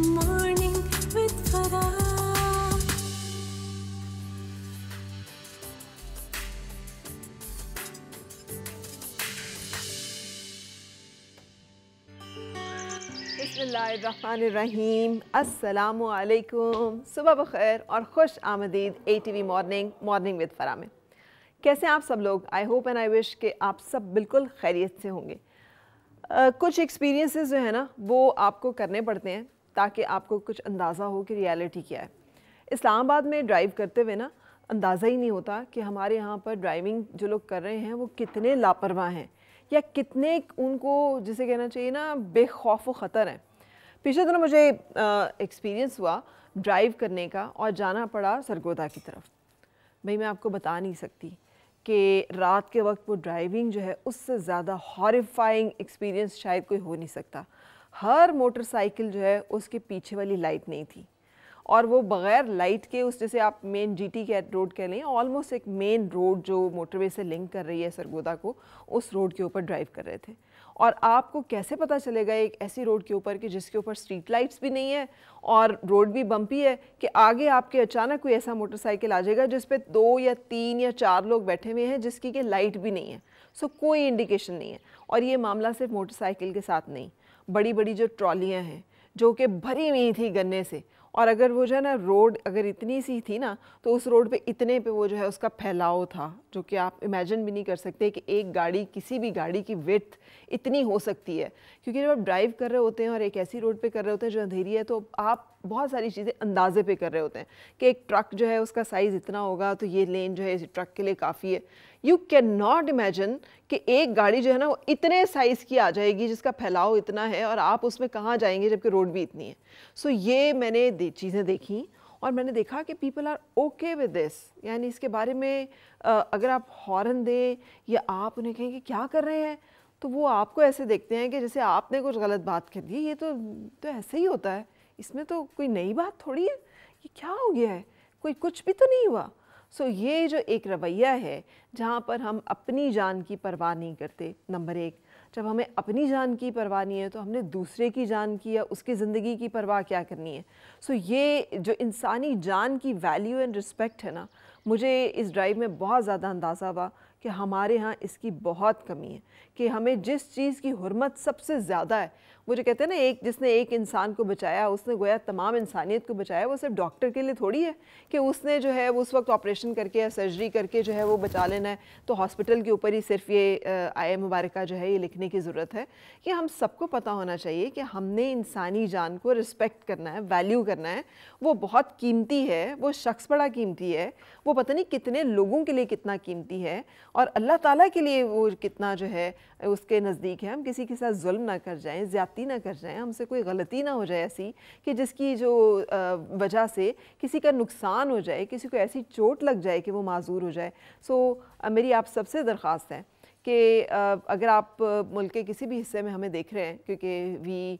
रहीम with सुबह बखैर और ख़ुश आमदीद A T V morning morning with Farah में कैसे आप सब लोग I hope and I wish के आप सब बिल्कुल खैरियत से होंगे uh, कुछ एक्सपीरियंसेस जो है ना वो आपको करने पड़ते हैं ताकि आपको कुछ अंदाज़ा हो कि रियलिटी क्या है इस्लामाबाद में ड्राइव करते हुए ना अंदाज़ा ही नहीं होता कि हमारे यहाँ पर ड्राइविंग जो लोग कर रहे हैं वो कितने लापरवाह हैं या कितने उनको जिसे कहना चाहिए ना बेखौफ व ख़तर हैं पिछले दिनों मुझे एक्सपीरियंस हुआ ड्राइव करने का और जाना पड़ा सरगोदा की तरफ भाई मैं आपको बता नहीं सकती कि रात के वक्त वो ड्राइविंग जो है उससे ज़्यादा हॉरिफाइंग एक्सपीरियंस शायद कोई हो नहीं सकता हर मोटरसाइकिल जो है उसके पीछे वाली लाइट नहीं थी और वो बग़ैर लाइट के उस जैसे आप मेन जीटी के रोड कह लें ऑलमोस्ट एक मेन रोड जो मोटरवे से लिंक कर रही है सरगोदा को उस रोड के ऊपर ड्राइव कर रहे थे और आपको कैसे पता चलेगा एक ऐसी रोड के ऊपर कि जिसके ऊपर स्ट्रीट लाइट्स भी नहीं है और रोड भी बम्पी है कि आगे आपके अचानक कोई ऐसा मोटरसाइकिल आ जाएगा जिस पर दो या तीन या चार लोग बैठे हुए हैं जिसकी कि लाइट भी नहीं है सो कोई इंडिकेशन नहीं है और ये मामला सिर्फ मोटरसाइकिल के साथ नहीं बड़ी बड़ी जो ट्रॉलियाँ हैं जो कि भरी हुई थी गन्ने से और अगर वो जो है ना रोड अगर इतनी सी थी ना तो उस रोड पे इतने पे वो जो है उसका फैलाव था जो कि आप इमेजिन भी नहीं कर सकते कि एक गाड़ी किसी भी गाड़ी की विथ इतनी हो सकती है क्योंकि जब आप ड्राइव कर रहे होते हैं और एक ऐसी रोड पे कर रहे होते हैं जो अंधेरी है तो आप बहुत सारी चीज़ें अंदाजे पे कर रहे होते हैं कि एक ट्रक जो है उसका साइज़ इतना होगा तो ये लेन जो है इस ट्रक के लिए काफ़ी है यू कैन नॉट इमेजिन कि एक गाड़ी जो है ना वो इतने साइज़ की आ जाएगी जिसका फैलाव इतना है और आप उसमें कहाँ जाएंगे जबकि रोड भी इतनी है सो so, ये मैंने दे, चीज़ें देखी और मैंने देखा कि people are okay with this यानी इसके बारे में अगर आप हॉर्न दें या आप उन्हें कहें कि क्या कर रहे हैं तो वो आपको ऐसे देखते हैं कि जैसे आपने कुछ गलत बात कर दी ये तो तो ऐसे ही होता है इसमें तो कोई नई बात थोड़ी है ये क्या हो गया है कोई कुछ भी तो नहीं हुआ सो so, ये जो एक रवैया है जहाँ पर हम अपनी जान की परवाह नहीं करते नंबर एक जब हमें अपनी जान की परवाह नहीं है तो हमने दूसरे की जान की या उसकी ज़िंदगी की परवाह क्या करनी है सो so, ये जो इंसानी जान की वैल्यू एंड रिस्पेक्ट है ना मुझे इस ड्राइव में बहुत ज़्यादा अंदाज़ा हुआ कि हमारे यहाँ इसकी बहुत कमी है कि हमें जिस चीज़ की हरमत सबसे ज़्यादा है वो जो कहते हैं ना एक जिसने एक इंसान को बचाया उसने गोया तमाम इंसानियत को बचाया वो सिर्फ डॉक्टर के लिए थोड़ी है कि उसने जो है वो उस वक्त ऑपरेशन करके या सर्जरी करके जो है वो बचा लेना है तो हॉस्पिटल के ऊपर ही सिर्फ ये आए मुबारक जो है ये लिखने की ज़रूरत है कि हम सबको पता होना चाहिए कि हमने इंसानी जान को रिस्पेक्ट करना है वैल्यू करना है वो बहुत कीमती है वो शख्स बड़ा कीमती है वो पता नहीं कितने लोगों के लिए कितना कीमती है और अल्लाह ताला के लिए वो कितना जो है उसके नज़दीक है हम किसी के साथ जुल्म ना कर जाएँ ज़्यादा ज़्यादती ना कर जाएं हमसे कोई गलती ना हो जाए ऐसी कि जिसकी जो वजह से किसी का नुकसान हो जाए किसी को ऐसी चोट लग जाए कि वो माजूर हो जाए सो so, मेरी आप सबसे दरख्वास्त है कि अगर आप मुल्क के किसी भी हिस्से में हमें देख रहे हैं क्योंकि we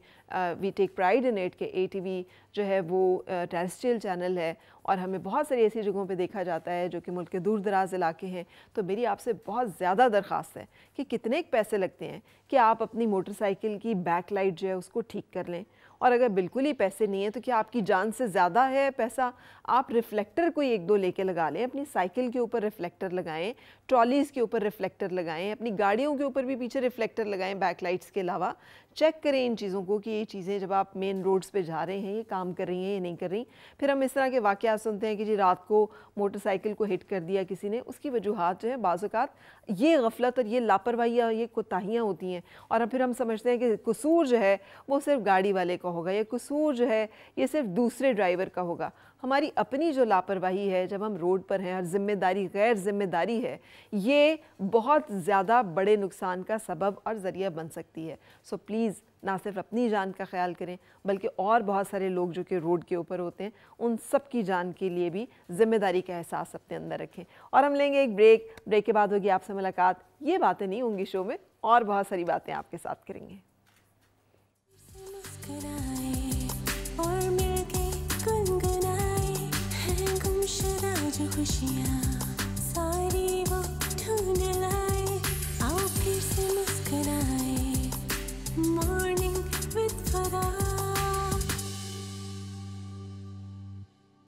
we take pride in eight K A जो है वो टेरेस्ट्रियल चैनल है और हमें बहुत सारी ऐसी जगहों पे देखा जाता है जो कि मुल्क के दूर दराज इलाके हैं तो मेरी आपसे बहुत ज़्यादा दरख्वास्त है कि कितने पैसे लगते हैं कि आप अपनी मोटरसाइकिल की बैक लाइट जो है उसको ठीक कर लें और अगर बिल्कुल ही पैसे नहीं है तो क्या आपकी जान से ज़्यादा है पैसा आप रिफ्लेक्टर कोई एक दो लेके लगा लें अपनी साइकिल के ऊपर रिफ्लेक्टर लगाएं ट्रॉलीज़ के ऊपर रिफ्लेक्टर लगाएं अपनी गाड़ियों के ऊपर भी पीछे रिफ्लेक्टर लगाएं बैकलाइट्स के अलावा चेक करें इन चीज़ों को कि ये चीज़ें जब आप मेन रोड्स पर जा रहे हैं ये काम कर रही हैं ये नहीं कर रही फिर हम इस तरह के वाक़ सुनते हैं कि जी रात को मोटरसाइकिल को हिट कर दिया किसी ने उसकी वजूहत जो है बाज़ात ये गफलत और ये लापरवाही ये कोताहियाँ होती हैं और फिर हम समझते हैं कि कसूर जो है वो सिर्फ गाड़ी वाले को का होगा या कसूर जो है ये सिर्फ दूसरे ड्राइवर का होगा हमारी अपनी जो लापरवाही है जब हम रोड पर हैं और ज़िम्मेदारी गैर जिम्मेदारी है ये बहुत ज़्यादा बड़े नुकसान का सबब और ज़रिया बन सकती है सो so, प्लीज़ ना सिर्फ अपनी जान का ख्याल करें बल्कि और बहुत सारे लोग जो कि रोड के ऊपर होते हैं उन सब की जान के लिए भी जिम्मेदारी का एहसास अपने अंदर रखें और हम लेंगे एक ब्रेक ब्रेक के बाद होगी आपसे मुलाकात ये बातें नहीं होंगी शो में और बहुत सारी बातें आपके साथ करेंगे 홀밀게 끈끈하이 한꿈 실어줘 후시야